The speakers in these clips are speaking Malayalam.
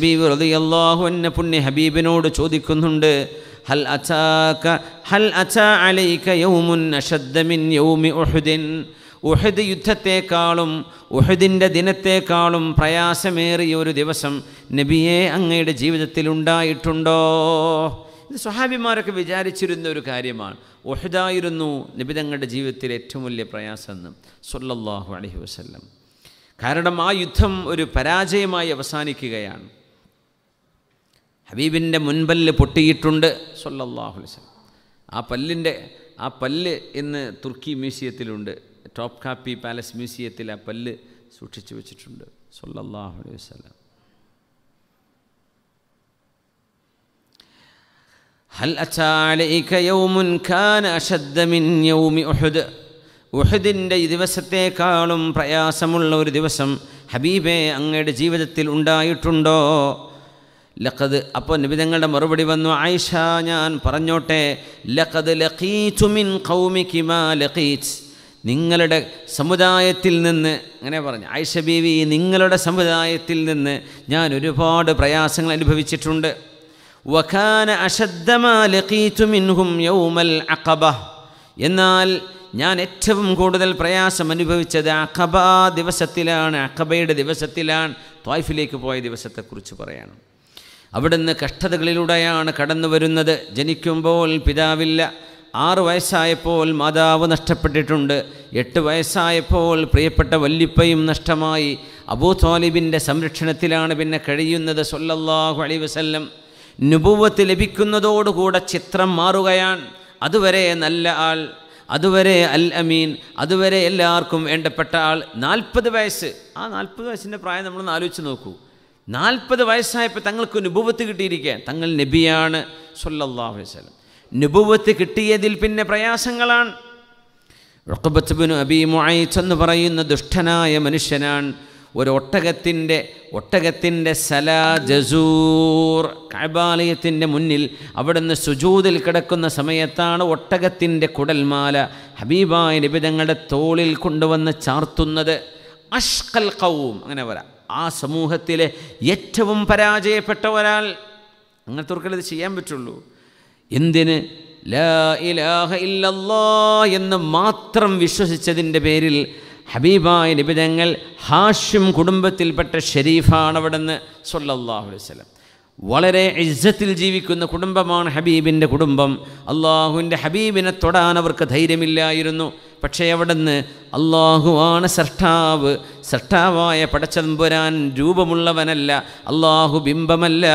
ഹബീബ് റളിയല്ലാഹു അൻഹു പുണ്യ ഹബീബിനോട് ചോദിക്കുന്നുണ്ട് ഹൽ അതാക ഹൽ അതാ അലൈക യൗമുൻ അഷദ്ദ മിൻ യൗമി ഉഹുദിൻ ഉഹദ് യുദ്ധത്തെക്കാളും ഉഹദിൻ്റെ ദിനത്തെക്കാളും പ്രയാസമേറിയ ഒരു ദിവസം നബിയെ അങ്ങയുടെ ജീവിതത്തിൽ ഉണ്ടായിട്ടുണ്ടോ ഇത് സ്വഹാബിമാരൊക്കെ വിചാരിച്ചിരുന്ന ഒരു കാര്യമാണ് ഒഹദായിരുന്നു നബി തങ്ങളുടെ ജീവിതത്തിലെ ഏറ്റവും വലിയ പ്രയാസം എന്ന് സൊല്ലാഹു അലഹി വസ്ല്ലം കാരണം ആ യുദ്ധം ഒരു പരാജയമായി അവസാനിക്കുകയാണ് ഹബീബിൻ്റെ മുൻപല്ല് പൊട്ടിയിട്ടുണ്ട് സൊല്ലാഹുലിസ് ആ പല്ലിൻ്റെ ആ പല്ല് ഇന്ന് തുർക്കി മ്യൂസിയത്തിലുണ്ട് ടോപ്പ് കാപ്പി പാലസ് മ്യൂസിയത്തിൽ ആ പല്ല് സൂക്ഷിച്ചു വെച്ചിട്ടുണ്ട് സൊല്ലാഹു അലൈഹി വസ്ലാം ഹൽ അച്ചാലയിക്ക യൗമുൻ ഖാൻ അഷദ്ദമിൻ യൗമി ഉഹുദ് ഉഹുദിൻ്റെ ദിവസത്തേക്കാളും പ്രയാസമുള്ള ഒരു ദിവസം ഹബീബെ അങ്ങയുടെ ജീവിതത്തിൽ ഉണ്ടായിട്ടുണ്ടോ ലഖദ് അപ്പോൾ നിബിധങ്ങളുടെ മറുപടി വന്നു ആയിഷ ഞാൻ പറഞ്ഞോട്ടെ ലഖദ് ലഖീച്ചു മിൻ കൗമിക്കിമാ ലഖീച്ച് നിങ്ങളുടെ സമുദായത്തിൽ നിന്ന് അങ്ങനെ പറഞ്ഞു ആയിഷ ബീവി നിങ്ങളുടെ സമുദായത്തിൽ നിന്ന് ഞാൻ ഒരുപാട് പ്രയാസങ്ങൾ അനുഭവിച്ചിട്ടുണ്ട് വഖാന അശദ്ധമാ ലഖീച്ചു മിൻഹും യൗമൽ അഖബ എന്നാൽ ഞാൻ ഏറ്റവും കൂടുതൽ പ്രയാസം അനുഭവിച്ചത് അഖബ ദിവസത്തിലാണ് അഖബയുടെ ദിവസത്തിലാണ് ത്വായ്ഫിലേക്ക് പോയ ദിവസത്തെക്കുറിച്ച് പറയണം അവിടുന്ന് കഷ്ടതകളിലൂടെയാണ് കടന്നു വരുന്നത് ജനിക്കുമ്പോൾ പിതാവില്ല ആറ് വയസ്സായപ്പോൾ മാതാവ് നഷ്ടപ്പെട്ടിട്ടുണ്ട് എട്ട് വയസ്സായപ്പോൾ പ്രിയപ്പെട്ട വല്ലിപ്പയും നഷ്ടമായി അബൂ സംരക്ഷണത്തിലാണ് പിന്നെ കഴിയുന്നത് സൊല്ലല്ലാഹു അലി വസല്ലം നുപൂവത്ത് ലഭിക്കുന്നതോടുകൂടെ ചിത്രം മാറുകയാണ് അതുവരെ നല്ല ആൾ അതുവരെ അൽ അമീൻ അതുവരെ എല്ലാവർക്കും വേണ്ടപ്പെട്ട ആൾ നാൽപ്പത് വയസ്സ് ആ നാൽപ്പത് വയസ്സിൻ്റെ പ്രായം നമ്മൾ ആലോചിച്ച് നോക്കൂ നാൽപ്പത് വയസ്സായപ്പോൾ തങ്ങൾക്ക് നുപുവത്ത് കിട്ടിയിരിക്കുക തങ്ങൾ നബിയാണ് സൊല്ലാ വസ്ലം നുപുവത്ത് കിട്ടിയതിൽ പിന്നെ പ്രയാസങ്ങളാണ് റൊക്കബത്തുബിന് അബിമുഅയിച്ച് എന്ന് പറയുന്ന ദുഷ്ടനായ മനുഷ്യനാണ് ഒരു ഒട്ടകത്തിൻ്റെ ഒട്ടകത്തിൻ്റെ സല ജസൂർ കബാലയത്തിൻ്റെ മുന്നിൽ അവിടുന്ന് സുജൂതിൽ കിടക്കുന്ന സമയത്താണ് ഒട്ടകത്തിൻ്റെ കുടൽമാല ഹബീബായ തങ്ങളുടെ തോളിൽ കൊണ്ടുവന്ന് ചാർത്തുന്നത് അഷ്കൽ കൗവും അങ്ങനെ വരാം ആ സമൂഹത്തിലെ ഏറ്റവും പരാജയപ്പെട്ട ഒരാൾ അങ്ങനത്തെവർക്കത് ചെയ്യാൻ പറ്റുള്ളൂ എന്തിന് ഇലാഹ എന്ന് മാത്രം വിശ്വസിച്ചതിൻ്റെ പേരിൽ ഹബീബായ നിബിതങ്ങൾ ഹാഷ്യം കുടുംബത്തിൽപ്പെട്ട ഷെരീഫാണ് അവിടുന്ന് സൊല്ലാഹു വസ്ലം വളരെ ഇജ്ജത്തിൽ ജീവിക്കുന്ന കുടുംബമാണ് ഹബീബിൻ്റെ കുടുംബം അള്ളാഹുവിൻ്റെ ഹബീബിനെ തൊടാൻ അവർക്ക് ധൈര്യമില്ലായിരുന്നു പക്ഷേ അവിടുന്ന് അള്ളാഹുവാണ് സൃഷ്ടാവ് സൃഷ്ടാവായ പടച്ചമ്പുരാൻ രൂപമുള്ളവനല്ല അള്ളാഹു ബിംബമല്ല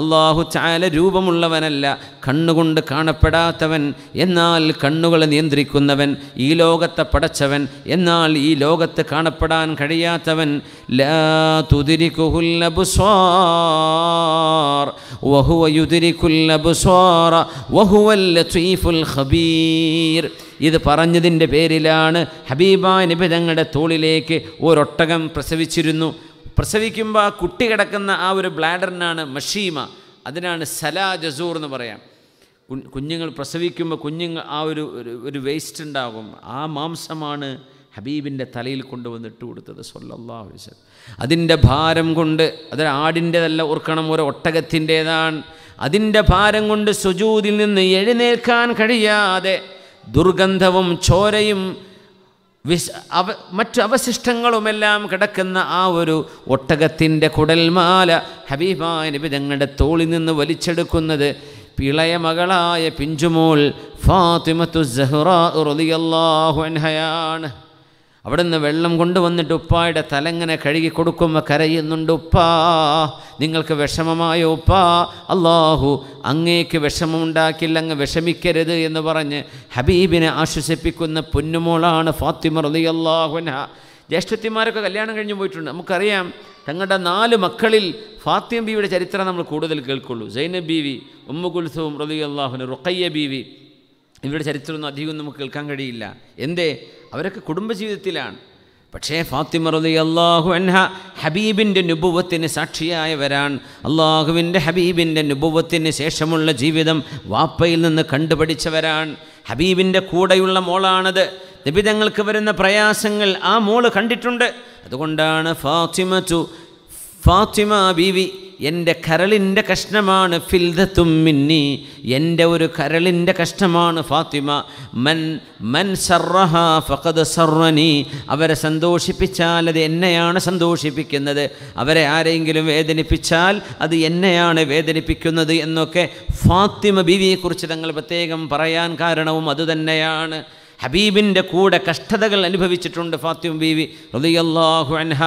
അള്ളാഹു ചാല രൂപമുള്ളവനല്ല കണ്ണുകൊണ്ട് കാണപ്പെടാത്തവൻ എന്നാൽ കണ്ണുകളെ നിയന്ത്രിക്കുന്നവൻ ഈ ലോകത്തെ പടച്ചവൻ എന്നാൽ ഈ ലോകത്ത് കാണപ്പെടാൻ കഴിയാത്തവൻ ലാ വഹുവ വഹുവൽ ഖബീർ ഇത് പറഞ്ഞതിൻ്റെ പേരിലാണ് ഹബീബ നിബിതങ്ങളുടെ തോളിലേക്ക് ഒരൊട്ടകം പ്രസവിച്ചിരുന്നു പ്രസവിക്കുമ്പോൾ ആ കുട്ടി കിടക്കുന്ന ആ ഒരു ബ്ലാഡറിനാണ് മഷീമ അതിനാണ് സലാ ജസൂർ എന്ന് പറയാം കുഞ്ഞുങ്ങൾ പ്രസവിക്കുമ്പോൾ കുഞ്ഞുങ്ങൾ ആ ഒരു ഒരു വേസ്റ്റ് ഉണ്ടാകും ആ മാംസമാണ് ഹബീബിൻ്റെ തലയിൽ കൊണ്ടുവന്നിട്ട് കൊടുത്തത് സൊല്ലാഹു അതിൻ്റെ ഭാരം കൊണ്ട് അതൊരു ആടിൻ്റെതല്ല ഓർക്കണം ഒരു ഒട്ടകത്തിൻ്റേതാണ് അതിൻ്റെ ഭാരം കൊണ്ട് സുജൂതിൽ നിന്ന് എഴുന്നേൽക്കാൻ കഴിയാതെ ദുർഗന്ധവും ചോരയും വിശ അവ മറ്റു അവശിഷ്ടങ്ങളുമെല്ലാം കിടക്കുന്ന ആ ഒരു ഒട്ടകത്തിൻ്റെ കുടൽമാല ഹബീബായ നിബിതങ്ങളുടെ തോളിൽ നിന്ന് വലിച്ചെടുക്കുന്നത് പിളയ മകളായ പിഞ്ചുമോൾ ഫാത്തിമത്തു സഹ്റാഹു അൻഹയാണ് നിന്ന് വെള്ളം കൊണ്ടുവന്നിട്ട് ഉപ്പായുടെ തലങ്ങനെ കഴുകി കൊടുക്കുമ്പോൾ കരയുന്നുണ്ട് ഉപ്പാ നിങ്ങൾക്ക് വിഷമമായ ഉപ്പാ അള്ളാഹു അങ്ങേക്ക് വിഷമമുണ്ടാക്കില്ല അങ്ങ് വിഷമിക്കരുത് എന്ന് പറഞ്ഞ് ഹബീബിനെ ആശ്വസിപ്പിക്കുന്ന പൊന്നുമോളാണ് ഫാത്തിമ അലി അള്ളാഹുന ജ്യേഷ്ഠത്തിമാരൊക്കെ കല്യാണം കഴിഞ്ഞ് പോയിട്ടുണ്ട് നമുക്കറിയാം തങ്ങളുടെ നാല് മക്കളിൽ ഫാത്തിമ ബീവിയുടെ ചരിത്രം നമ്മൾ കൂടുതൽ കേൾക്കുള്ളൂ സൈനബ് ബീവി ഉമ്മു കുൽസും റതി അള്ളാഹുന റുഖയ്യ ബീവി ഇവരുടെ ചരിത്രമൊന്നും അധികം നമുക്ക് കേൾക്കാൻ കഴിയില്ല എന്തേ അവരൊക്കെ കുടുംബജീവിതത്തിലാണ് പക്ഷേ ഫാത്തിമ റതി അള്ളാഹു അൻഹ ഹബീബിൻ്റെ നുപുവത്തിന് സാക്ഷിയായവരാണ് അള്ളാഹുവിൻ്റെ ഹബീബിൻ്റെ നുപുവത്തിന് ശേഷമുള്ള ജീവിതം വാപ്പയിൽ നിന്ന് കണ്ടുപഠിച്ചവരാണ് ഹബീബിൻ്റെ കൂടെയുള്ള മോളാണത് നിബിതങ്ങൾക്ക് വരുന്ന പ്രയാസങ്ങൾ ആ മോള് കണ്ടിട്ടുണ്ട് അതുകൊണ്ടാണ് ഫാത്തിമ ടു ഫാത്തിമ ബീവി എൻ്റെ കരളിൻ്റെ കഷ്ണമാണ് ഫിൽദ മിന്നി എൻ്റെ ഒരു കരളിൻ്റെ കഷ്ണമാണ് ഫാത്തിമ മൻ മൻ സർഹ ഫഖദ് സർവനി അവരെ സന്തോഷിപ്പിച്ചാൽ അത് എന്നെയാണ് സന്തോഷിപ്പിക്കുന്നത് അവരെ ആരെങ്കിലും വേദനിപ്പിച്ചാൽ അത് എന്നെയാണ് വേദനിപ്പിക്കുന്നത് എന്നൊക്കെ ഫാത്തിമ ബീവിയെക്കുറിച്ച് തങ്ങൾ പ്രത്യേകം പറയാൻ കാരണവും അതുതന്നെയാണ് ഹബീബിൻ്റെ കൂടെ കഷ്ടതകൾ അനുഭവിച്ചിട്ടുണ്ട് ഫാത്തിമ ബീവി റലിയല്ലാഹു അൻഹ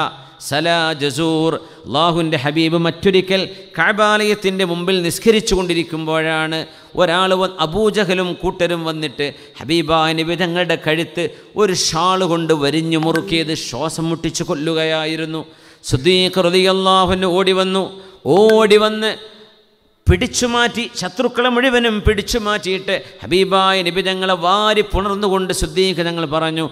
സലാ ജസൂർ അള്ളാഹുവിൻ്റെ ഹബീബ് മറ്റൊരിക്കൽ കാബാലയത്തിൻ്റെ മുമ്പിൽ നിസ്കരിച്ചു കൊണ്ടിരിക്കുമ്പോഴാണ് ഒരാൾ അബൂജഹലും കൂട്ടരും വന്നിട്ട് ഹബീബായ വിധങ്ങളുടെ കഴുത്ത് ഒരു ഷാൾ കൊണ്ട് വരിഞ്ഞു മുറുക്കിയത് ശ്വാസം മുട്ടിച്ചു കൊല്ലുകയായിരുന്നു സുദ്ദീഖ് അള്ളാഹുവിന് ഓടി വന്നു ഓടി വന്ന് പിടിച്ചു മാറ്റി ശത്രുക്കളെ മുഴുവനും പിടിച്ചു മാറ്റിയിട്ട് ഹബീബായ നിബിതങ്ങളെ വാരി പുണർന്നുകൊണ്ട് ശുദ്ധീകരങ്ങൾ പറഞ്ഞു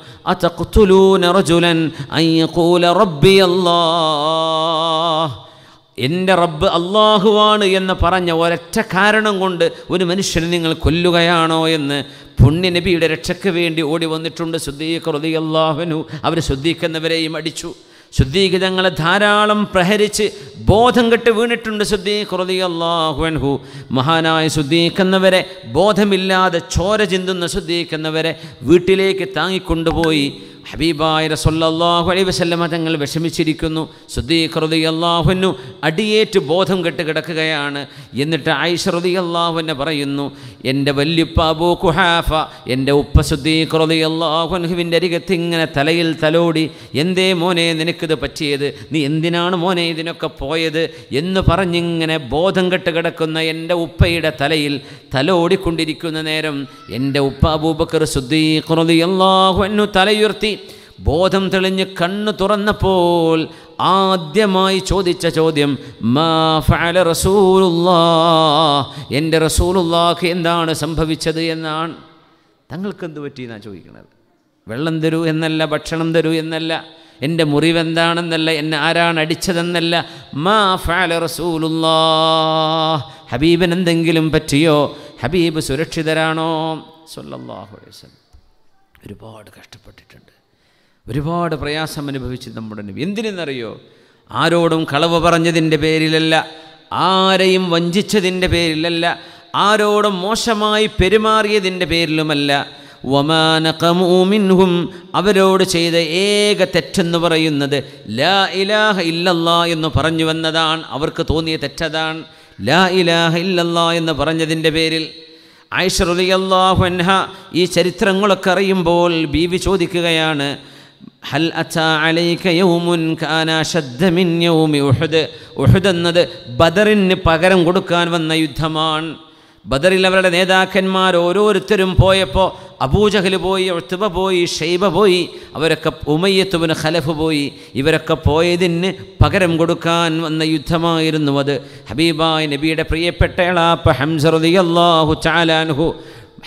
എൻ്റെ റബ്ബ് അള്ളാഹുവാണ് എന്ന് പറഞ്ഞ ഒരൊറ്റ കാരണം കൊണ്ട് ഒരു മനുഷ്യനെ നിങ്ങൾ കൊല്ലുകയാണോ എന്ന് പുണ്യ നബിയുടെ രക്ഷയ്ക്ക് വേണ്ടി ഓടി വന്നിട്ടുണ്ട് ശുദ്ധീകൃതി റതിയല്ലാഹുനു അവർ ശുദ്ധീകരിക്കുന്നവരെയും അടിച്ചു ശുദ്ധീകൃതങ്ങളെ ധാരാളം പ്രഹരിച്ച് ബോധം കെട്ട് വീണിട്ടുണ്ട് സുദ്ദീഖ് റതി അള്ളാഹുൻഹു മഹാനായ സുദ്ദീഖ് ബോധമില്ലാതെ ചോര ചിന്തുന്ന സുദ്ദീഖ് എന്നവരെ വീട്ടിലേക്ക് താങ്ങിക്കൊണ്ടുപോയി ഹബീബായ റസൊല്ലാഹു അലൈ വസല്ലമ തങ്ങൾ വിഷമിച്ചിരിക്കുന്നു സുദ്ദീഖ് റതി അള്ളാഹുനു അടിയേറ്റ് ബോധം കെട്ട് കിടക്കുകയാണ് എന്നിട്ട് ആയിഷ റതി പറയുന്നു എൻ്റെ വല്യുപ്പ അബൂ കുഹാഫ എൻ്റെ ഉപ്പ സുദ്ദീഖ്ലാഹുവിൻ്റെ അരികത്ത് ഇങ്ങനെ തലയിൽ തലോടി എന്തേ മോനെ നിനക്കിത് പറ്റിയത് നീ എന്തിനാണ് മോനെ ഇതിനൊക്കെ പോയത് എന്ന് പറഞ്ഞിങ്ങനെ ബോധം കെട്ട് കിടക്കുന്ന എൻ്റെ ഉപ്പയുടെ തലയിൽ തലോടിക്കൊണ്ടിരിക്കുന്ന നേരം എൻ്റെ ഉപ്പ അബൂബക്കർ എന്നു തലയുർത്തി ബോധം തെളിഞ്ഞ് കണ്ണു തുറന്നപ്പോൾ ആദ്യമായി ചോദിച്ച ചോദ്യം മാ ഫഅല എൻ്റെ റസൂലുല്ലാക്ക് എന്താണ് സംഭവിച്ചത് എന്നാണ് തങ്ങൾക്കെന്ത് പറ്റി എന്നാണ് ചോദിക്കുന്നത് വെള്ളം തരൂ എന്നല്ല ഭക്ഷണം തരൂ എന്നല്ല എൻ്റെ മുറിവെന്താണെന്നല്ല എന്നെ ആരാണ് അടിച്ചതെന്നല്ല മാ ഫാല റസൂലുല്ലാ ഹബീബൻ എന്തെങ്കിലും പറ്റിയോ ഹബീബ് സുരക്ഷിതരാണോ സൊല്ലാഹു വസല്ലം ഒരുപാട് കഷ്ടപ്പെട്ടിട്ടുണ്ട് ഒരുപാട് പ്രയാസം അനുഭവിച്ചു നമ്മുടെ നബി എന്തിനെന്നറിയോ ആരോടും കളവ് പറഞ്ഞതിൻ്റെ പേരിലല്ല ആരെയും വഞ്ചിച്ചതിൻ്റെ പേരിലല്ല ആരോടും മോശമായി പെരുമാറിയതിൻ്റെ പേരിലുമല്ല ഒമാനഖമൂമിൻഹും അവരോട് ചെയ്ത ഏക തെറ്റെന്ന് പറയുന്നത് ലാ ഇലാഹ ഇല്ലല്ലാ എന്ന് പറഞ്ഞു വന്നതാണ് അവർക്ക് തോന്നിയ തെറ്റതാണ് ലാ ഇലാഹ ഇല്ലല്ലാ എന്ന് പറഞ്ഞതിൻ്റെ പേരിൽ ആയിഷ റലിയല്ലാഹു അൻഹ ഈ ചരിത്രങ്ങളൊക്കെ അറിയുമ്പോൾ ബീവി ചോദിക്കുകയാണ് ഹൽ ഉഹുദ് ഉഹുദ് എന്നത് ബദറിന് പകരം കൊടുക്കാൻ വന്ന യുദ്ധമാണ് ബദറിൽ അവരുടെ നേതാക്കന്മാർ ഓരോരുത്തരും പോയപ്പോൾ അബൂജഹൽ പോയി ഒഴുത്തുബ പോയി ഷെയ്ബ പോയി അവരൊക്കെ ഉമയ്യത്തുവിന് ഖലഫ് പോയി ഇവരൊക്കെ പോയതിന് പകരം കൊടുക്കാൻ വന്ന യുദ്ധമായിരുന്നു അത് ഹബീബായ് നബിയുടെ പ്രിയപ്പെട്ട എളാപ്പ ഹംസറുദിയല്ലാഹു ചാലാൻഹു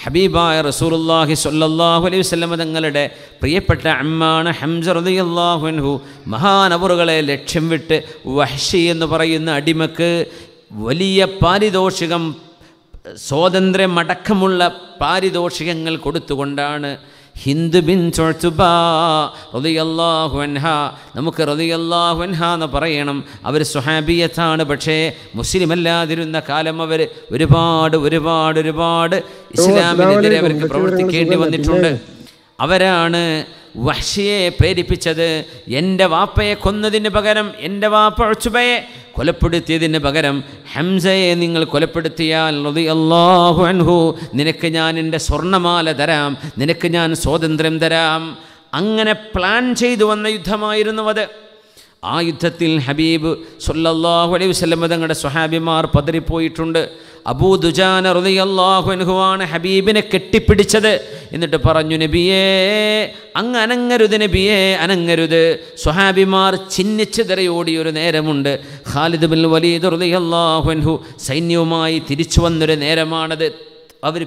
ഹബീബായ റസൂലുല്ലാഹി സൊല്ലാഹു അലൈഹി വസ്ലമ തങ്ങളുടെ പ്രിയപ്പെട്ട അമ്മാണ് ഹംസ റദിയല്ലാഹുൻഹു മഹാനവറുകളെ ലക്ഷ്യം വിട്ട് വഹ്ഷി എന്ന് പറയുന്ന അടിമക്ക് വലിയ പാരിതോഷികം അടക്കമുള്ള പാരിതോഷികങ്ങൾ കൊടുത്തുകൊണ്ടാണ് ഹിന്ദ് ബിൻ റളിയല്ലാഹു അൻഹ നമുക്ക് റളിയല്ലാഹു അൻഹ എന്ന് പറയണം അവർ സുഹാബിയത്താണ് പക്ഷേ മുസ്ലിം അല്ലാതിരുന്ന കാലം അവർ ഒരുപാട് ഒരുപാട് ഒരുപാട് ഇസ്ലാമിനെതിരെ അവർക്ക് പ്രവർത്തിക്കേണ്ടി വന്നിട്ടുണ്ട് അവരാണ് വഷിയെ പ്രേരിപ്പിച്ചത് എൻ്റെ വാപ്പയെ കൊന്നതിന് പകരം എൻ്റെ വാപ്പ ഒഴിച്ചുപയെ കൊലപ്പെടുത്തിയതിന് പകരം ഹംസയെ നിങ്ങൾ കൊലപ്പെടുത്തിയാൽ അള്ളാഹു അൻഹു നിനക്ക് ഞാൻ എൻ്റെ സ്വർണ്ണമാല തരാം നിനക്ക് ഞാൻ സ്വാതന്ത്ര്യം തരാം അങ്ങനെ പ്ലാൻ ചെയ്തു വന്ന യുദ്ധമായിരുന്നു അത് ആ യുദ്ധത്തിൽ ഹബീബ് സുല്ലാഹു അലൈഹി വസ്ലം തങ്ങളുടെ സ്വഹാബിമാർ പതറിപ്പോയിട്ടുണ്ട് അബൂ ദുജാന ഹൃദയല്ലാഹുഅനുഹുവാണ് ഹബീബിനെ കെട്ടിപ്പിടിച്ചത് എന്നിട്ട് പറഞ്ഞു നബിയേ അങ്ങ് അനങ്ങരുത് നബിയേ അനങ്ങരുത് സ്വഹാബിമാർ ചിഹ്നിച്ച് ഒരു നേരമുണ്ട് ഖാലിദ് ബിൻ വലീദ് ഹൃദയല്ലാഹുഅൻഹു സൈന്യവുമായി തിരിച്ചു വന്നൊരു നേരമാണത് അവർ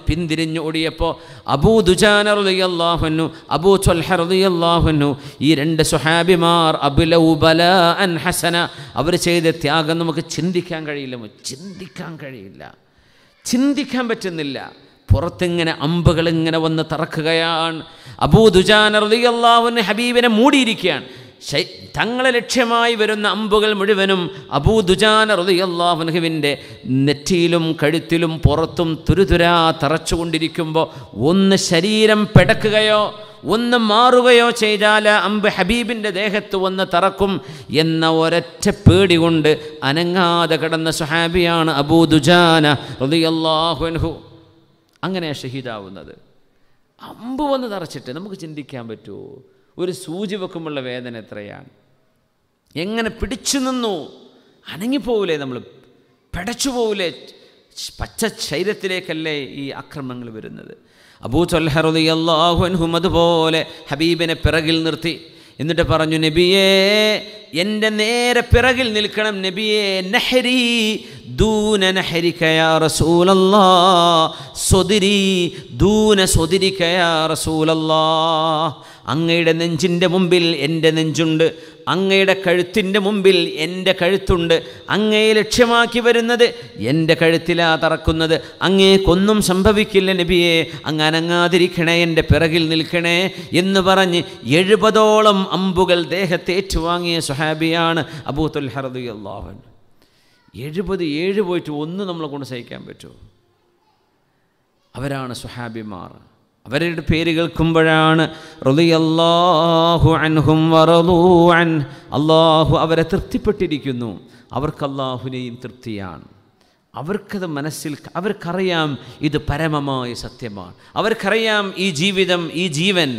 ഓടിയപ്പോൾ അബൂ ദുജാന റളിയല്ലാഹുന്നു അബൂ ത്വൽഹ റളിയല്ലാഹുന്നു ഈ രണ്ട് സുഹാബിമാർ അബുലൗബല അൻ ഹസന അവർ ചെയ്ത ത്യാഗം നമുക്ക് ചിന്തിക്കാൻ കഴിയില്ല ചിന്തിക്കാൻ കഴിയില്ല ചിന്തിക്കാൻ പറ്റുന്നില്ല പുറത്തിങ്ങനെ അമ്പുകൾ ഇങ്ങനെ വന്ന് തറക്കുകയാണ് അബൂ ദുജാന റളിയല്ലാഹുന്നു ഹബീബിനെ മൂടിയിരിക്കുകയാണ് തങ്ങളെ ലക്ഷ്യമായി വരുന്ന അമ്പുകൾ മുഴുവനും അബൂദുജാന റുദിയല്ലാഹുനഹുവിൻ്റെ നെറ്റിയിലും കഴുത്തിലും പുറത്തും തുരുതുരാ തറച്ചുകൊണ്ടിരിക്കുമ്പോൾ ഒന്ന് ശരീരം പെടക്കുകയോ ഒന്ന് മാറുകയോ ചെയ്താൽ അമ്പ് ഹബീബിൻ്റെ ദേഹത്ത് വന്ന് തറക്കും എന്ന ഒരൊറ്റ പേടി കൊണ്ട് അനങ്ങാതെ കിടന്ന സുഹാബിയാണ് അബൂദുജാന റുദിയല്ലാഹുനഹു അങ്ങനെ ഷഹീദാവുന്നത് അമ്പ് വന്ന് തറച്ചിട്ട് നമുക്ക് ചിന്തിക്കാൻ പറ്റുമോ ഒരു സൂചി വെക്കുമ്പോൾ വേദന എത്രയാണ് എങ്ങനെ പിടിച്ചു നിന്നു അനങ്ങിപ്പോവില്ലേ നമ്മൾ പിടച്ചു പോവില്ലേ പച്ച ശരീരത്തിലേക്കല്ലേ ഈ അക്രമങ്ങൾ വരുന്നത് അബൂ ചൊല്ലഹറുദി അള്ളാഹുൻഹും അതുപോലെ ഹബീബിനെ പിറകിൽ നിർത്തി എന്നിട്ട് പറഞ്ഞു നബിയേ എൻ്റെ നേരെ പിറകിൽ നിൽക്കണം നബിയേ നഹരി ദൂന നഹരിക്കയാ റസൂലല്ലാ സ്വതിരി ദൂന സ്വതിരിക്കയാ റസൂലല്ലാ അങ്ങയുടെ നെഞ്ചിൻ്റെ മുമ്പിൽ എൻ്റെ നെഞ്ചുണ്ട് അങ്ങയുടെ കഴുത്തിൻ്റെ മുമ്പിൽ എൻ്റെ കഴുത്തുണ്ട് അങ്ങയെ ലക്ഷ്യമാക്കി വരുന്നത് എൻ്റെ കഴുത്തിലാ തറക്കുന്നത് അങ്ങേക്കൊന്നും സംഭവിക്കില്ല നബിയെ അങ്ങ് അനങ്ങാതിരിക്കണേ എൻ്റെ പിറകിൽ നിൽക്കണേ എന്ന് പറഞ്ഞ് എഴുപതോളം അമ്പുകൾ ഏറ്റുവാങ്ങിയ സുഹാബിയാണ് അബൂത്തുൽ ഹർദി അള്ളാഹൻ എഴുപത് ഏഴ് പോയിട്ട് ഒന്ന് നമ്മളെ കൊണ്ട് സഹിക്കാൻ പറ്റുമോ അവരാണ് സുഹാബിമാർ അവരുടെ പേര് കേൾക്കുമ്പോഴാണ് റലിയല്ലാഹു അൻഹും അൻ അള്ളാഹു അവരെ തൃപ്തിപ്പെട്ടിരിക്കുന്നു അവർക്ക് അള്ളാഹുവിനെയും തൃപ്തിയാണ് അവർക്കത് മനസ്സിൽ അവർക്കറിയാം ഇത് പരമമായ സത്യമാണ് അവർക്കറിയാം ഈ ജീവിതം ഈ ജീവൻ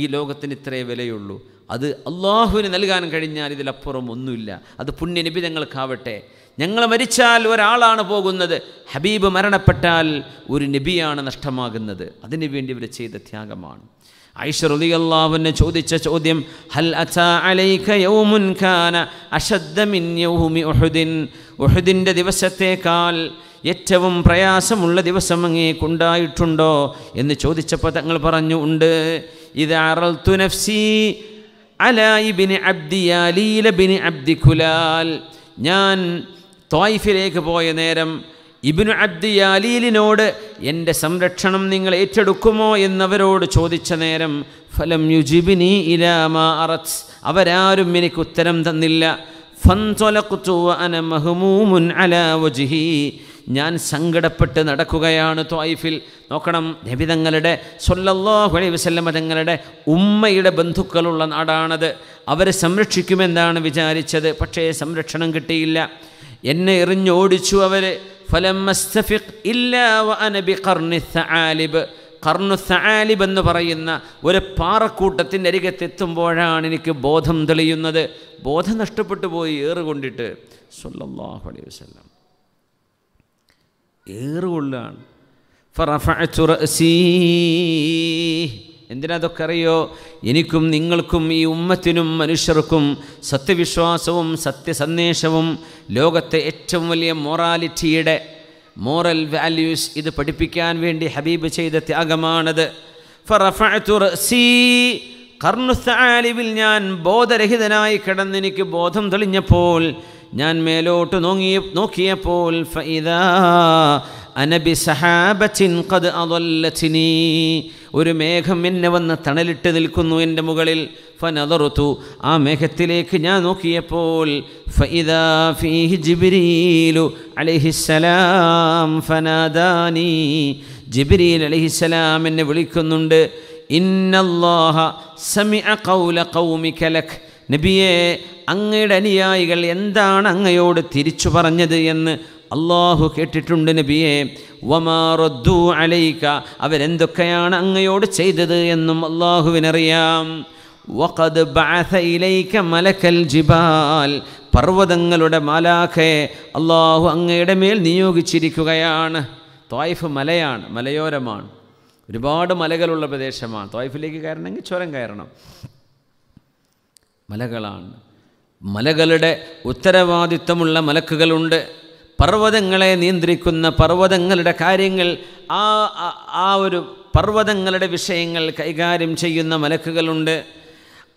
ഈ ലോകത്തിന് ഇത്രേ വിലയുള്ളൂ അത് അള്ളാഹുവിന് നൽകാൻ കഴിഞ്ഞാൽ ഇതിലപ്പുറം ഒന്നുമില്ല അത് പുണ്യനിബിതങ്ങൾക്കാവട്ടെ ഞങ്ങൾ മരിച്ചാൽ ഒരാളാണ് പോകുന്നത് ഹബീബ് മരണപ്പെട്ടാൽ ഒരു നബിയാണ് നഷ്ടമാകുന്നത് അതിനുവേണ്ടി ഇവർ ചെയ്ത ത്യാഗമാണ് ഐഷ ചോദിച്ച ചോദ്യം ഹൽ അതാ അലൈക യൗമുൻ കാന യൗമി ഉഹുദിൻ ദിവസത്തേക്കാൾ ഏറ്റവും പ്രയാസമുള്ള ദിവസം അങ്ങേക്കുണ്ടായിട്ടുണ്ടോ എന്ന് ചോദിച്ചപ്പോൾ തങ്ങൾ പറഞ്ഞു ഉണ്ട് ഇത് അറൽത്തു നഫ്സി അലായി ബിൻ അബ്ദിയാലീല ബിൻ അബ്ദി ഞാൻ തോയിഫിലേക്ക് പോയ നേരം ഇബിനു അബ്ദി എൻ്റെ സംരക്ഷണം നിങ്ങൾ ഏറ്റെടുക്കുമോ എന്നവരോട് ചോദിച്ച നേരം ഫലം യുജിബിനി ഇലാമാ അറച്ച് അവരാരും എനിക്ക് ഉത്തരം തന്നില്ല ഞാൻ സങ്കടപ്പെട്ട് നടക്കുകയാണ് തോയിഫിൽ നോക്കണം നബിതങ്ങളുടെ സൊല്ലല്ലാഹു അലൈ വസല്ലമ തങ്ങളുടെ ഉമ്മയുടെ ബന്ധുക്കളുള്ള നാടാണത് അവരെ സംരക്ഷിക്കുമെന്നാണ് വിചാരിച്ചത് പക്ഷേ സംരക്ഷണം കിട്ടിയില്ല എന്നെ എറിഞ്ഞോടിച്ചു അവർ കർണു സാലിബ് എന്ന് പറയുന്ന ഒരു പാറക്കൂട്ടത്തിൻ്റെ അരികത്തെത്തുമ്പോഴാണ് എനിക്ക് ബോധം തെളിയുന്നത് ബോധം നഷ്ടപ്പെട്ടു പോയി ഏറുകൊണ്ടിട്ട് സൊല്ലാഹു അലൈഹി വസ്ലം ഏറുകൊള്ളാണ് ഫറഫഅ എന്തിനതൊക്കെ അറിയോ എനിക്കും നിങ്ങൾക്കും ഈ ഉമ്മത്തിനും മനുഷ്യർക്കും സത്യവിശ്വാസവും സത്യസന്ദേശവും ലോകത്തെ ഏറ്റവും വലിയ മൊറാലിറ്റിയുടെ മോറൽ വാല്യൂസ് ഇത് പഠിപ്പിക്കാൻ വേണ്ടി ഹബീബ് ചെയ്ത ത്യാഗമാണത് കർണുസാലിവിൽ ഞാൻ ബോധരഹിതനായി കിടന്നെനിക്ക് ബോധം തെളിഞ്ഞപ്പോൾ ഞാൻ മേലോട്ട് നോങ്ങിയ നോക്കിയപ്പോൾ ഫൈദാ അനബി സഹാബത്തിൻ കത് അതല്ലച്ചിനീ ഒരു മേഘം എന്നെ വന്ന് തണലിട്ട് നിൽക്കുന്നു എൻ്റെ മുകളിൽ ഫനതറുത്തു ആ മേഘത്തിലേക്ക് ഞാൻ നോക്കിയപ്പോൾ ഫഇദാ ഫീഹി ജിബ്രീലു അലൈഹിസ്സലാം ഫനാദാനി ജിബ്രീൽ അലൈഹിസ്സലാം എന്നെ വിളിക്കുന്നുണ്ട് ഇന്നല്ലാഹ സമിഅ ഖൗല ഖൗമിക ലക് നബിയെ അങ്ങയുടെ അനുയായികൾ എന്താണ് അങ്ങയോട് തിരിച്ചു പറഞ്ഞത് എന്ന് അള്ളാഹു കേട്ടിട്ടുണ്ട് നബിയെ വമാറദ്ദു അലൈക്ക അവരെന്തൊക്കെയാണ് അങ്ങയോട് ചെയ്തത് എന്നും അള്ളാഹുവിനറിയാം വഖദ് ബഅഥ ഇലൈക മലക്കൽ ജിബാൽ പർവ്വതങ്ങളുടെ മാലാഖെ അള്ളാഹു അങ്ങയുടെ മേൽ നിയോഗിച്ചിരിക്കുകയാണ് ത്വായിഫ് മലയാണ് മലയോരമാണ് ഒരുപാട് മലകളുള്ള പ്രദേശമാണ് ത്വായിഫിലേക്ക് കയറണമെങ്കിൽ ചുരം കയറണം മലകളാണ് മലകളുടെ ഉത്തരവാദിത്തമുള്ള മലക്കുകളുണ്ട് പർവ്വതങ്ങളെ നിയന്ത്രിക്കുന്ന പർവ്വതങ്ങളുടെ കാര്യങ്ങൾ ആ ആ ഒരു പർവ്വതങ്ങളുടെ വിഷയങ്ങൾ കൈകാര്യം ചെയ്യുന്ന മലക്കുകളുണ്ട്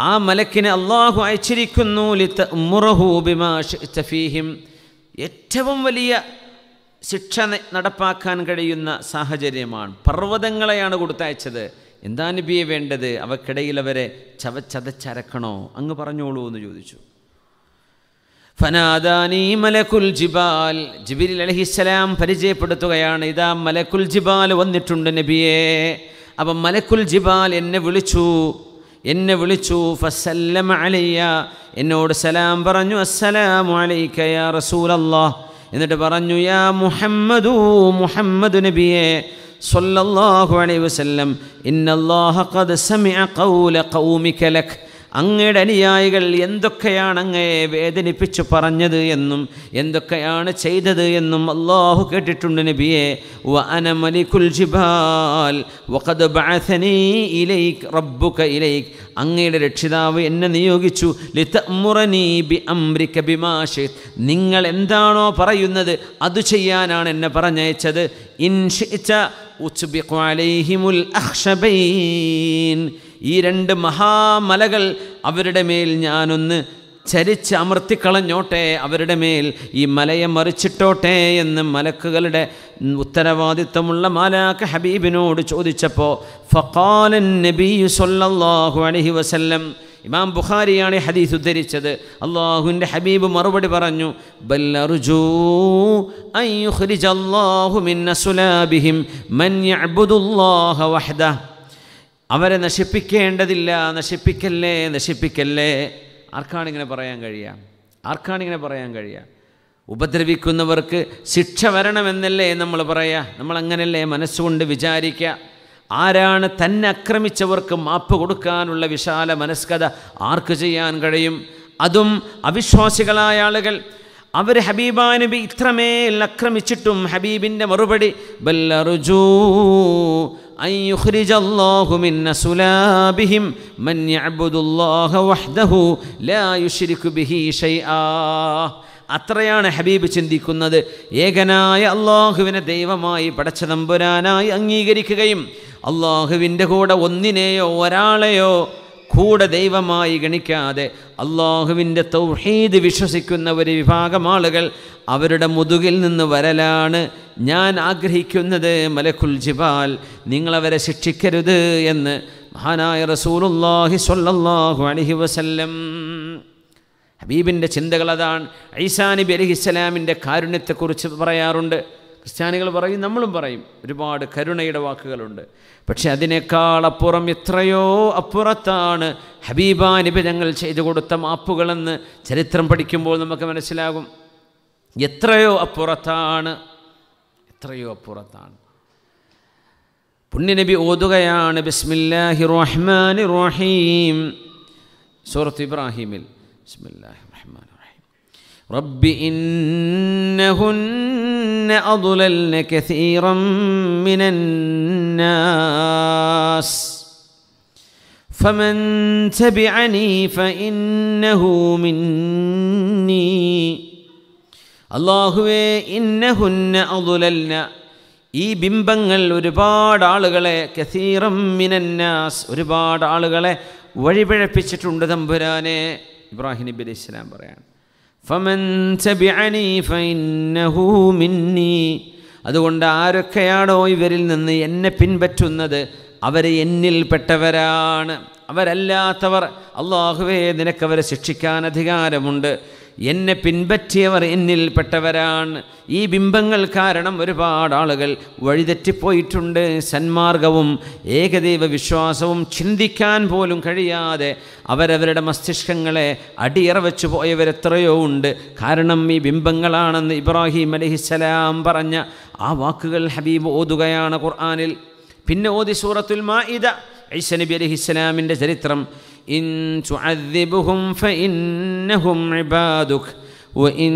ആ മലക്കിനെ അള്ളാഹു അയച്ചിരിക്കുന്നു ലിത്ത മുറഹൂബിമാഫീഹിം ഏറ്റവും വലിയ ശിക്ഷ നടപ്പാക്കാൻ കഴിയുന്ന സാഹചര്യമാണ് പർവ്വതങ്ങളെയാണ് കൊടുത്തയച്ചത് എന്താ ബിയെ വേണ്ടത് അവക്കിടയിൽ അവരെ ചവച്ചതച്ചരക്കണോ അങ്ങ് പറഞ്ഞോളൂ എന്ന് ചോദിച്ചു ഫനാദാനി മലക്കുൽ ജിബാൽ ജിബിരിൽ അലഹിസ്സലാം പരിചയപ്പെടുത്തുകയാണ് ഇതാ മലക്കുൽ ജിബാൽ വന്നിട്ടുണ്ട് നബിയെ അപ്പം മലക്കുൽ ജിബാൽ എന്നെ വിളിച്ചു എന്നെ വിളിച്ചു ഫസല്ലമ അലയ്യ എന്നോട് സലാം പറഞ്ഞു അസ്സലാമു അലൈക്ക യാ റസൂലല്ലാ എന്നിട്ട് പറഞ്ഞു യാ മുഹമ്മദു മുഹമ്മദ് നബിയെ സല്ലല്ലാഹു അലൈഹി വസല്ലം ഇന്നല്ലാഹ ഖദ് സമിഅ ഖൗല അങ്ങയുടെ അനുയായികൾ എന്തൊക്കെയാണ് അങ്ങയെ വേദനിപ്പിച്ചു പറഞ്ഞത് എന്നും എന്തൊക്കെയാണ് ചെയ്തത് എന്നും അള്ളാഹു കേട്ടിട്ടുണ്ട് നബിയെ വഅന ജിബാൽ വഖദ് റബ്ബുക ഇലൈക് അങ്ങയുടെ രക്ഷിതാവ് എന്നെ നിയോഗിച്ചു നിങ്ങൾ എന്താണോ പറയുന്നത് അത് ചെയ്യാനാണ് എന്നെ പറഞ്ഞയച്ചത് ഇൻഷിച്ച ഉച്ബിഖു അലൈഹിമുൽ അഖ്ഷബൈൻ ഈ രണ്ട് മഹാമലകൾ അവരുടെ മേൽ ഞാനൊന്ന് ചരിച്ച് അമർത്തിക്കളഞ്ഞോട്ടെ അവരുടെ മേൽ ഈ മലയെ മറിച്ചിട്ടോട്ടെ എന്ന് മലക്കുകളുടെ ഉത്തരവാദിത്തമുള്ള മാലാക്ക ഹബീബിനോട് ചോദിച്ചപ്പോൾ ഫക്കാലൻ നബിയു സല്ലല്ലാഹു അലൈഹി വസല്ലം ഇമാം ബുഖാരിയാണ് ഹദീസ് ഉദ്ധരിച്ചത് അള്ളാഹുവിൻ്റെ ഹബീബ് മറുപടി പറഞ്ഞു ബല്ലറുജൂ അവരെ നശിപ്പിക്കേണ്ടതില്ല നശിപ്പിക്കല്ലേ നശിപ്പിക്കല്ലേ ആർക്കാണിങ്ങനെ പറയാൻ കഴിയാം ആർക്കാണിങ്ങനെ പറയാൻ കഴിയുക ഉപദ്രവിക്കുന്നവർക്ക് ശിക്ഷ വരണമെന്നല്ലേ നമ്മൾ പറയാ നമ്മളങ്ങനല്ലേ മനസ്സുകൊണ്ട് വിചാരിക്കുക ആരാണ് തന്നെ ആക്രമിച്ചവർക്ക് മാപ്പ് കൊടുക്കാനുള്ള വിശാല മനസ്കത ആർക്ക് ചെയ്യാൻ കഴിയും അതും അവിശ്വാസികളായ ആളുകൾ അവർ ഹബീബാനുബി നബി ഇത്രമേൽ ആക്രമിച്ചിട്ടും ഹബീബിൻ്റെ മറുപടി ബല്ലറുജൂ أن يخرج الله من سلابهم من يعبد الله وحده لا يشرك به شيئا അത്രയാണ് ഹബീബ് ചിന്തിക്കുന്നത് ഏകനായ അള്ളാഹുവിനെ ദൈവമായി പടച്ച നമ്പുരാനായി അംഗീകരിക്കുകയും അള്ളാഹുവിൻ്റെ കൂടെ ഒന്നിനെയോ ഒരാളെയോ കൂടെ ദൈവമായി ഗണിക്കാതെ അള്ളാഹുവിൻ്റെ തൗഹീദ് വിശ്വസിക്കുന്ന ഒരു വിഭാഗം ആളുകൾ അവരുടെ മുതുകിൽ നിന്ന് വരലാണ് ഞാൻ ആഗ്രഹിക്കുന്നത് മലക്കുൽ ജിബാൽ നിങ്ങളവരെ ശിക്ഷിക്കരുത് എന്ന് മഹാനായ റസൂലുല്ലാഹി സൊല്ലാഹു അലഹി വസല്ലം ഹബീബിൻ്റെ ചിന്തകൾ അതാണ് ഐസാനിബി അലഹിസ്സലാമിൻ്റെ കാരുണ്യത്തെക്കുറിച്ച് പറയാറുണ്ട് ക്രിസ്ത്യാനികൾ പറയും നമ്മളും പറയും ഒരുപാട് കരുണയുടെ വാക്കുകളുണ്ട് പക്ഷെ അതിനേക്കാൾ അപ്പുറം എത്രയോ അപ്പുറത്താണ് ഹബീബാനിബി ഞങ്ങൾ ചെയ്തു കൊടുത്ത മാപ്പുകളെന്ന് ചരിത്രം പഠിക്കുമ്പോൾ നമുക്ക് മനസ്സിലാകും എത്രയോ അപ്പുറത്താണ് എത്രയോ അപ്പുറത്താണ് പുണ്യനബി ഓതുകയാണ് ബിസ്മില്ലാഹി റഹ്മാൻ റഹീം സൂറത്ത് ഇബ്രാഹിമിൽ ബിസ്മില്ലാഹി رب إنهن أضللن كثيرا من الناس فمن تبعني فإنه مني അള്ളാഹുവേ ഇന്നഹുന്ന അതുലല്ല ഈ ബിംബങ്ങൾ ഒരുപാട് ആളുകളെ കസീറം മിനന്നാസ് ഒരുപാട് ആളുകളെ വഴിപിഴപ്പിച്ചിട്ടുണ്ട് തമ്പുരാനെ ഇബ്രാഹിം നബി ഇസ്ലാം പറയാണ് ഫമൻ ചബിഅനി ഫൈന്നഹു മിന്നി അതുകൊണ്ട് ആരൊക്കെയാണോ ഇവരിൽ നിന്ന് എന്നെ പിൻപറ്റുന്നത് അവർ എന്നിൽ പെട്ടവരാണ് അവരല്ലാത്തവർ അള്ളാഹുവേ നിനക്കവരെ ശിക്ഷിക്കാൻ അധികാരമുണ്ട് എന്നെ പിൻപറ്റിയവർ എന്നിൽപ്പെട്ടവരാണ് ഈ ബിംബങ്ങൾ കാരണം ഒരുപാട് ആളുകൾ വഴിതെറ്റിപ്പോയിട്ടുണ്ട് സന്മാർഗവും ഏകദൈവ വിശ്വാസവും ചിന്തിക്കാൻ പോലും കഴിയാതെ അവരവരുടെ മസ്തിഷ്കങ്ങളെ അടിയറവച്ചു പോയവരെത്രയോ ഉണ്ട് കാരണം ഈ ബിംബങ്ങളാണെന്ന് ഇബ്രാഹിം അലഹിസ്സലാം പറഞ്ഞ ആ വാക്കുകൾ ഹബീബ് ഓതുകയാണ് ഖുർആാനിൽ പിന്നെ ഓതി സൂറത്തുൽ മാ ഇത ഐസ നബി അലഹിസ്സലാമിൻ്റെ ചരിത്രം ഇൻ تعذبهم ഫഇന്നഹും عبادك വഇൻ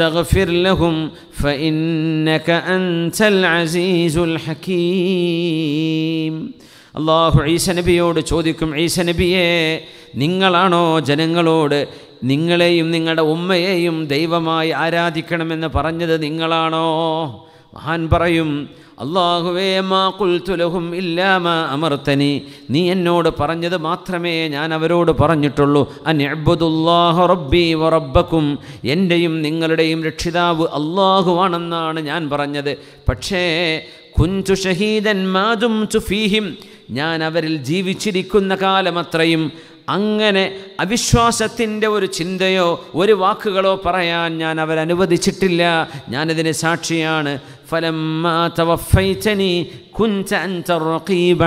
تغفر لهم فإنك أنت العزيز الحكيم അള്ളാഹു ഈസ നബിയോട് ചോദിക്കും ഈസ നബിയേ നിങ്ങളാണോ ജനങ്ങളോട് നിങ്ങളെയും നിങ്ങളുടെ ഉമ്മയെയും ദൈവമായി ആരാധിക്കണമെന്ന് പറഞ്ഞത് നിങ്ങളാണോ മഹാൻ പറയും അള്ളാഹുവേ മാ കുൽത്തുലഹും ഇല്ലാമ അമർത്തനി നീ എന്നോട് പറഞ്ഞത് മാത്രമേ ഞാൻ അവരോട് പറഞ്ഞിട്ടുള്ളൂ അബ്ബുദുല്ലാഹ റബ്ബി വറബക്കും എൻ്റെയും നിങ്ങളുടെയും രക്ഷിതാവ് അള്ളാഹുവാണെന്നാണ് ഞാൻ പറഞ്ഞത് പക്ഷേ കുഞ്ചു ഷഹീദൻ മാതും ഫീഹിം ഞാൻ അവരിൽ ജീവിച്ചിരിക്കുന്ന കാലമത്രയും അങ്ങനെ അവിശ്വാസത്തിൻ്റെ ഒരു ചിന്തയോ ഒരു വാക്കുകളോ പറയാൻ ഞാൻ അവരനുവദിച്ചിട്ടില്ല ഞാനതിന് സാക്ഷിയാണ് ഫലം توفيتني കുഞ്ച أنت الرقيب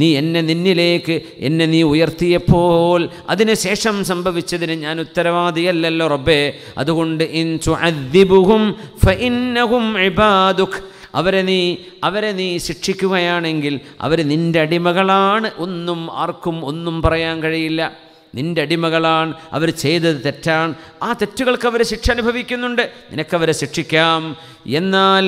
നീ എന്നെ നിന്നിലേക്ക് എന്നെ നീ ഉയർത്തിയപ്പോൾ അതിനുശേഷം സംഭവിച്ചതിന് ഞാൻ ഉത്തരവാദിയല്ലല്ലോ റബ്ബേ അതുകൊണ്ട് ഇൻ ചുഅദ്ദിബുഹും ഫഇന്നഹും ഇബാദുക് അവരെ നീ അവരെ നീ ശിക്ഷിക്കുകയാണെങ്കിൽ അവർ നിൻ്റെ അടിമകളാണ് ഒന്നും ആർക്കും ഒന്നും പറയാൻ കഴിയില്ല നിൻ്റെ അടിമകളാണ് അവർ ചെയ്തത് തെറ്റാണ് ആ തെറ്റുകൾക്ക് അവരെ ശിക്ഷ അനുഭവിക്കുന്നുണ്ട് നിനക്കവരെ ശിക്ഷിക്കാം എന്നാൽ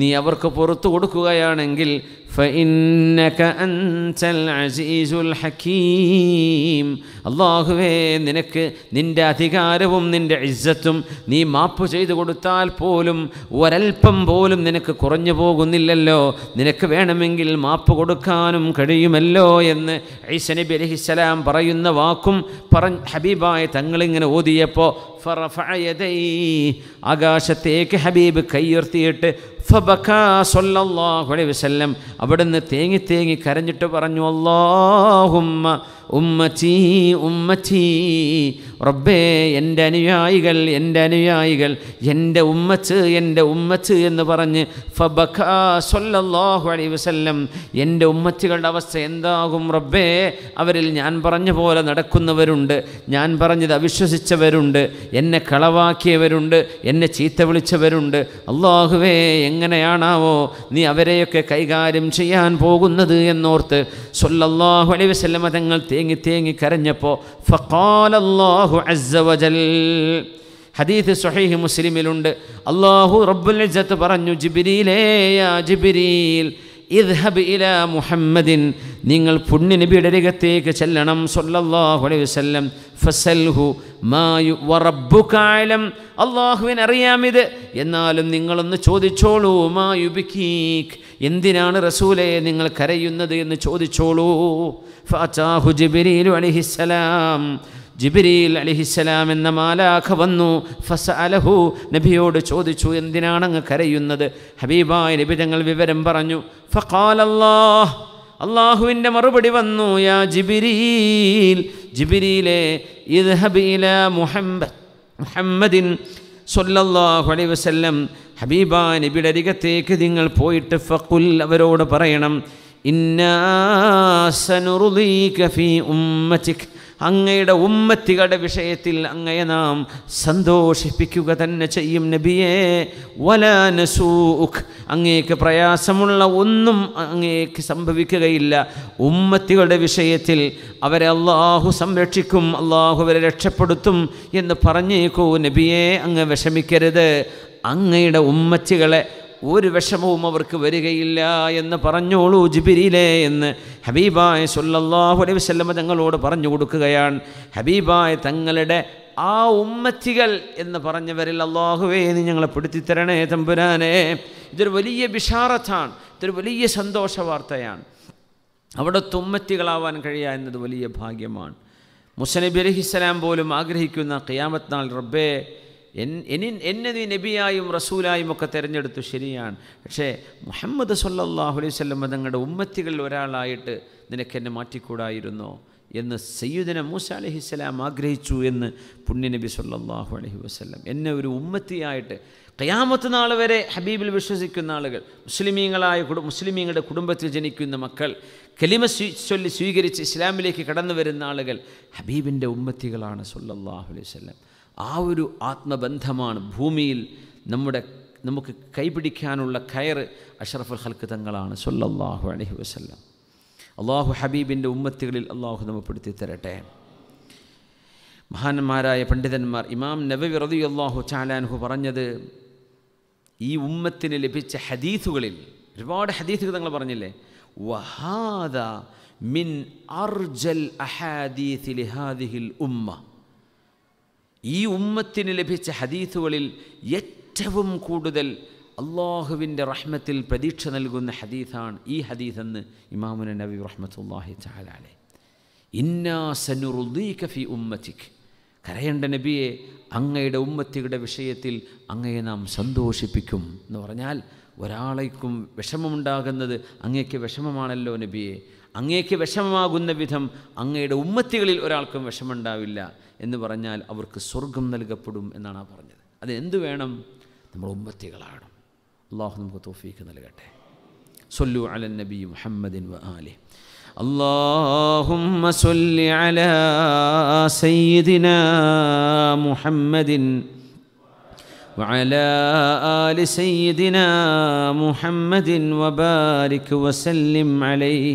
നീ അവർക്ക് പുറത്തു കൊടുക്കുകയാണെങ്കിൽ ഫഇന്നക അൻതൽ അസീസുൽ ഹകീം അല്ലാഹുവേ നിനക്ക് നിൻ്റെ അധികാരവും നിൻ്റെ ഇസ്സത്തും നീ മാപ്പ് ചെയ്തു കൊടുത്താൽ പോലും ഒരൽപ്പം പോലും നിനക്ക് കുറഞ്ഞു പോകുന്നില്ലല്ലോ നിനക്ക് വേണമെങ്കിൽ മാപ്പ് കൊടുക്കാനും കഴിയുമല്ലോ എന്ന് നബി അലഹിസ്സലാം പറയുന്ന വാക്കും പറഞ്ഞ് ഹബീബായ തങ്ങളിങ്ങനെ ഓതിയപ്പോൾ ആകാശത്തേക്ക് ഹബീബ് കൈയുയർത്തിയിട്ട് അലൈഹി വസ്ല്ലം അവിടുന്ന് തേങ്ങി തേങ്ങി കരഞ്ഞിട്ട് പറഞ്ഞു അള്ളാഹുമ്മ ഉമ്മച്ചി ഉമ്മച്ചി റബ്ബേ എൻ്റെ അനുയായികൾ എൻ്റെ അനുയായികൾ എൻ്റെ ഉമ്മച്ച് എൻ്റെ ഉമ്മച്ച് എന്ന് പറഞ്ഞ് ഫബഖാഹു അലൈ വസല്ലം എൻ്റെ ഉമ്മച്ചുകളുടെ അവസ്ഥ എന്താകും റബ്ബേ അവരിൽ ഞാൻ പറഞ്ഞ പോലെ നടക്കുന്നവരുണ്ട് ഞാൻ പറഞ്ഞത് അവിശ്വസിച്ചവരുണ്ട് എന്നെ കളവാക്കിയവരുണ്ട് എന്നെ ചീത്ത വിളിച്ചവരുണ്ട് അള്ളാഹുവേ എങ്ങനെയാണാവോ നീ അവരെയൊക്കെ കൈകാര്യം ചെയ്യാൻ പോകുന്നത് എന്നോർത്ത് സൊല്ലാഹു അലൈ വസല്ലം തങ്ങൾ തേങ്ങി തേങ്ങി കരഞ്ഞപ്പോൾ ഫക്കാലല്ലാഹു അസ്സവജൽ ഹദീത്ത് സൊഹീഹ് മുസ്ലിമിലുണ്ട് അള്ളാഹു റബ്ബുൽ ഇജ്ജത്ത് പറഞ്ഞു ജിബിരിയിലേയാ ജിബിരിയിൽ ഇദ്ഹബ് ഇല മുഹമ്മദിൻ നിങ്ങൾ പുണ്യനബിയുടെ രംഗത്തേക്ക് ചെല്ലണം സൊല്ലാഹു അലൈഹി വസ്ലം ഫസൽഹു മായു വറബ്ബു കാലം അള്ളാഹുവിൻ അറിയാമിത് എന്നാലും നിങ്ങളൊന്ന് ചോദിച്ചോളൂ മായു ബിക്കീക്ക് എന്തിനാണ് റസൂലയെ നിങ്ങൾ കരയുന്നത് എന്ന് ചോദിച്ചോളൂ ഫാച്ചാഹു ജിബിരിലു അലിഹിസ്സലാം ജിബിരിയിൽ അലിഹിസ്സലാം എന്ന മാലാഖ വന്നു ഫസ അലഹു നബിയോട് ചോദിച്ചു എന്തിനാണങ്ങ് കരയുന്നത് ഹബീബായ നബി തങ്ങൾ വിവരം പറഞ്ഞു ഫഖാലല്ലാഹ് അള്ളാഹുവിൻ്റെ മറുപടി വന്നു യാ ജിബിരീൽ ജിബിരിയിലെ ഇദ്ഹബീല മുഹമ്മദ് മുഹമ്മദിൻ സൊല്ലാഹു അലൈ വസല്ലം ഹബീബാ നബിയുടെ അരികത്തേക്ക് നിങ്ങൾ പോയിട്ട് ഫക്കുൽ അവരോട് പറയണം ഉമ്മത്തിക് അങ്ങയുടെ ഉമ്മത്തികളുടെ വിഷയത്തിൽ അങ്ങയെ നാം സന്തോഷിപ്പിക്കുക തന്നെ ചെയ്യും നബിയെ വലാനസൂഖ് അങ്ങേക്ക് പ്രയാസമുള്ള ഒന്നും അങ്ങേക്ക് സംഭവിക്കുകയില്ല ഉമ്മത്തികളുടെ വിഷയത്തിൽ അവരെ അള്ളാഹു സംരക്ഷിക്കും അള്ളാഹു അവരെ രക്ഷപ്പെടുത്തും എന്ന് പറഞ്ഞേക്കോ നബിയെ അങ്ങ് വിഷമിക്കരുത് അങ്ങയുടെ ഉമ്മത്തികളെ ഒരു വിഷമവും അവർക്ക് വരികയില്ല എന്ന് പറഞ്ഞോളൂ ജിബിരിയിലേ എന്ന് ഹബീബായ സൊല്ലാഹു അലൈഹി വല്ലമ തങ്ങളോട് പറഞ്ഞു കൊടുക്കുകയാണ് ഹബീബായ തങ്ങളുടെ ആ ഉമ്മത്തികൾ എന്ന് പറഞ്ഞവരിൽ അള്ളാഹുവേ നീ ഞങ്ങളെ തരണേ തമ്പുരാനെ ഇതൊരു വലിയ വിഷാറത്താണ് ഇതൊരു വലിയ സന്തോഷ വാർത്തയാണ് അവിടെ തുമ്മത്തികളാവാൻ കഴിയുക എന്നത് വലിയ ഭാഗ്യമാണ് മുസനബി അലഹിസ്സലാം പോലും ആഗ്രഹിക്കുന്ന ഖിയാമത്ത് നാൾ റബ്ബേ എന്നെ എന്നെ നീ നബിയായും റസൂലായും ഒക്കെ തിരഞ്ഞെടുത്തു ശരിയാണ് പക്ഷേ മുഹമ്മദ് സല്ലാഹു അലൈഹി സ്വല്ലം തങ്ങളുടെ ഉമ്മത്തികളിൽ ഒരാളായിട്ട് നിനക്ക് എന്നെ മാറ്റിക്കൂടായിരുന്നോ എന്ന് സയ്യുദന മൂസ അലഹിസ്സലാം ആഗ്രഹിച്ചു എന്ന് പുണ്യനബി സല്ലാഹു അലഹി വസ്ലം എന്നെ ഒരു ഉമ്മത്തിയായിട്ട് കയാമത്ത് നാൾ വരെ ഹബീബിൽ വിശ്വസിക്കുന്ന ആളുകൾ മുസ്ലിമീങ്ങളായ കുടു മുസ്ലിമീങ്ങളുടെ കുടുംബത്തിൽ ജനിക്കുന്ന മക്കൾ കലിമ ചൊല്ലി സ്വീകരിച്ച് ഇസ്ലാമിലേക്ക് കടന്നു വരുന്ന ആളുകൾ ഹബീബിൻ്റെ ഉമ്മത്തികളാണ് സല്ലാഹു അലൈഹി വസ്ലം ആ ഒരു ആത്മബന്ധമാണ് ഭൂമിയിൽ നമ്മുടെ നമുക്ക് കൈപിടിക്കാനുള്ള കയറ് അഷറഫുൽ ഹൽക്ക് തങ്ങളാണ് സൊല്ലാഹു അലഹി വസ്ല്ലാം അള്ളാഹു ഹബീബിൻ്റെ ഉമ്മത്തുകളിൽ അള്ളാഹു നമ്മപ്പെടുത്തി തരട്ടെ മഹാന്മാരായ പണ്ഡിതന്മാർ ഇമാം നബവി റതി അള്ളാഹു ചാലാൻഹു പറഞ്ഞത് ഈ ഉമ്മത്തിന് ലഭിച്ച ഹദീസുകളിൽ ഒരുപാട് ഹദീസുകൾ തങ്ങൾ പറഞ്ഞില്ലേ വഹാദ മിൻ അർജൽ അഹാദീസിൽ ഉമ്മ ഈ ഉമ്മത്തിന് ലഭിച്ച ഹദീസുകളിൽ ഏറ്റവും കൂടുതൽ അള്ളാഹുവിൻ്റെ റഹ്മത്തിൽ പ്രതീക്ഷ നൽകുന്ന ഹദീസാണ് ഈ ഹദീസ് എന്ന് ഇമാമുന നബി റഹ്മത്തുല്ലാഹി ചാലാലെ ഇന്നാ സനുറുദ്ദീഖ ഫി ഉമ്മത്തിക്ക് കരയേണ്ട നബിയെ അങ്ങയുടെ ഉമ്മത്തിയുടെ വിഷയത്തിൽ അങ്ങയെ നാം സന്തോഷിപ്പിക്കും എന്ന് പറഞ്ഞാൽ ഒരാളേക്കും വിഷമമുണ്ടാകുന്നത് അങ്ങയ്ക്ക് വിഷമമാണല്ലോ നബിയെ അങ്ങേക്ക് വിഷമമാകുന്ന വിധം അങ്ങയുടെ ഉമ്മത്തികളിൽ ഒരാൾക്കും വിഷമമുണ്ടാവില്ല എന്ന് പറഞ്ഞാൽ അവർക്ക് സ്വർഗം നൽകപ്പെടും എന്നാണ് ആ പറഞ്ഞത് അത് എന്തു വേണം നമ്മൾ ഉമ്മത്തികളാണ് അള്ളാഹു നമുക്ക് തോഫീക്ക് നൽകട്ടെ സൊല്ലു അലൻ നബി മുഹമ്മദിൻ വാലി ആലി اللهم صل على سيدنا محمد وعلى ال سيدنا محمد وبارك وسلم عليه